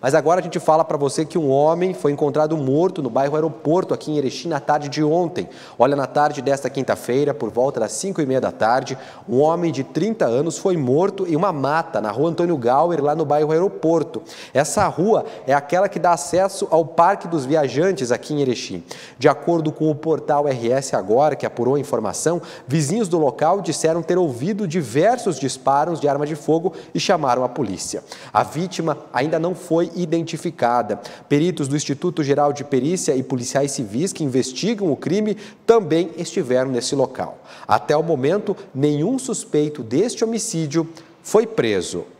Mas agora a gente fala para você que um homem foi encontrado morto no bairro Aeroporto, aqui em Erechim, na tarde de ontem. Olha, na tarde desta quinta-feira, por volta das 5 e meia da tarde, um homem de 30 anos foi morto em uma mata na rua Antônio Gauer, lá no bairro Aeroporto. Essa rua é aquela que dá acesso ao Parque dos Viajantes, aqui em Erechim. De acordo com o portal RS Agora, que apurou a informação, vizinhos do local disseram ter ouvido diversos disparos de arma de fogo e chamaram a polícia. A vítima ainda não foi identificada. Peritos do Instituto Geral de Perícia e policiais civis que investigam o crime também estiveram nesse local. Até o momento, nenhum suspeito deste homicídio foi preso.